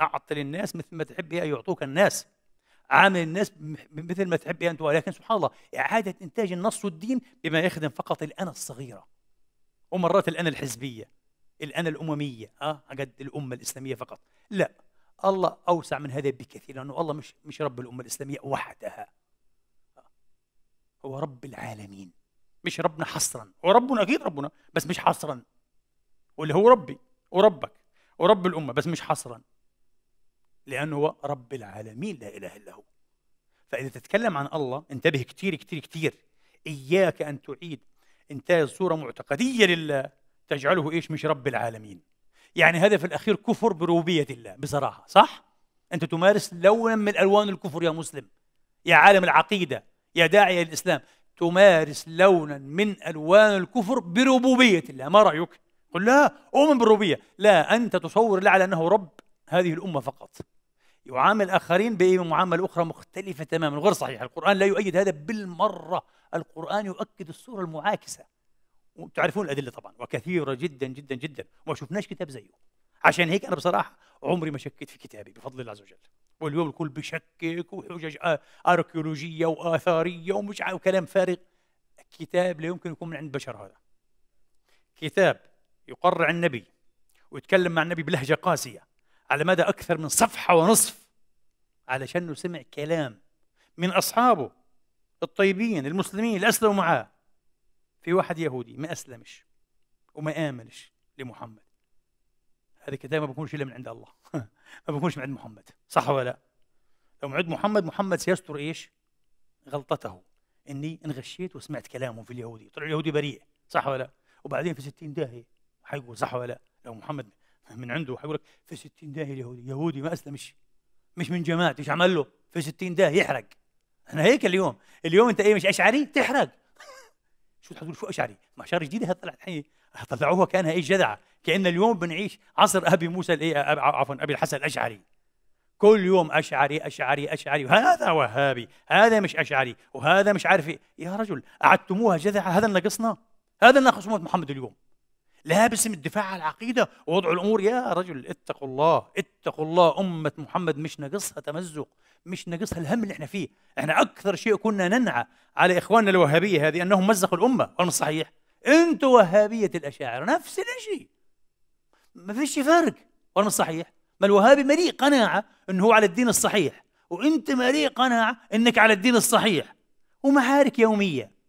أعط للناس مثل ما تحب أن يعطوك الناس عامل الناس مثل ما تحب أنت ولكن سبحان الله إعادة إنتاج النص والدين بما يخدم فقط الأنا الصغيرة ومرات الأنا الحزبية الأنا الأممية أه قد الأمة الإسلامية فقط لا الله أوسع من هذا بكثير لأنه الله مش مش رب الأمة الإسلامية وحدها هو رب العالمين مش ربنا حصرا هو ربنا أكيد ربنا بس مش حصرا واللي هو ربي وربك ورب الأمة بس مش حصرا لأنه هو رب العالمين لا إله إلا هو فإذا تتكلم عن الله انتبه كثير كثير كثير إياك أن تعيد إنتاج صورة معتقدية لله تجعله إيش مش رب العالمين يعني هذا في الأخير كفر بربوبية الله بصراحة صح؟ أنت تمارس لونا من ألوان الكفر يا مسلم يا عالم العقيدة يا داعية للإسلام تمارس لونا من ألوان الكفر بربوبية الله ما رأيك؟ قل لا أؤمن بالربوبية لا أنت تصور الله على أنه رب هذه الأمة فقط يعامل الآخرين بمعاملة أخرى مختلفة تماما غير صحيحة القرآن لا يؤيد هذا بالمرة القرآن يؤكد الصورة المعاكسة وتعرفون الأدلة طبعا وكثيرة جدا جدا جدا وما شفناش كتاب زيه عشان هيك أنا بصراحة عمري ما شكيت في كتابي بفضل الله عز وجل واليوم الكل بشكك وحجج أركيولوجية وآثارية ومش عارف وكلام فارغ كتاب لا يمكن يكون من عند بشر هذا كتاب يقرع النبي ويتكلم مع النبي بلهجة قاسية على مدى أكثر من صفحة ونصف علشان سمع كلام من أصحابه الطيبين المسلمين اللي أسلموا معاه في واحد يهودي ما أسلمش وما آمنش لمحمد هذا الكتاب ما بيكونش إلا من عند الله ما بيكونش من عند محمد صح ولا لا لو من عند محمد محمد سيستر إيش غلطته إني انغشيت وسمعت كلامه في اليهودي طلع اليهودي بريء صح ولا لا وبعدين في 60 داهية حيقول صح ولا لا لو محمد من عنده حيقول لك في 60 داهيه اليهودي يهودي ما اسلمش مش من جماعة ايش عمل له في 60 داهيه يحرق احنا هيك اليوم اليوم انت ايه مش اشعري تحرق شو تقول شو اشعري مع شعر جديد طلعت الحين طلعوها كانها ايش جدعه كان اليوم بنعيش عصر ابي موسى الايه عفوا ابي الحسن الاشعري كل يوم اشعري اشعري اشعري وهذا وهابي هذا مش اشعري وهذا مش عارف إيه. يا رجل اعدتموها جذعه هذا اللي نقصنا هذا اللي خصومه محمد اليوم لا باسم الدفاع عن العقيدة ووضع الأمور يا رجل اتقوا الله اتقوا الله أمة محمد مش ناقصها تمزق مش ناقصها الهم اللي احنا فيه احنا أكثر شيء كنا ننعى على إخواننا الوهابية هذه أنهم مزقوا الأمة ولا صحيح أنتوا وهابية الأشاعرة نفس الشيء ما فيش فرق ولا صحيح ما الوهابي مليء قناعة أنه هو على الدين الصحيح وأنت مليء قناعة أنك على الدين الصحيح ومعارك يومية